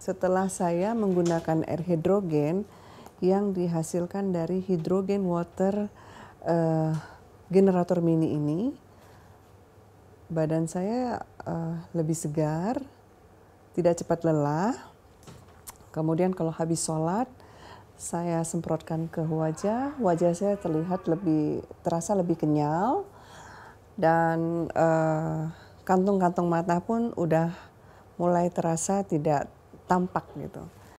Setelah saya menggunakan air hidrogen yang dihasilkan dari hidrogen water uh, generator mini ini, badan saya uh, lebih segar, tidak cepat lelah. Kemudian kalau habis sholat, saya semprotkan ke wajah, wajah saya terlihat lebih terasa lebih kenyal dan eh, kantung-kantung uh, kantung -kantung mata pun udah mulai terasa tidak tampak gitu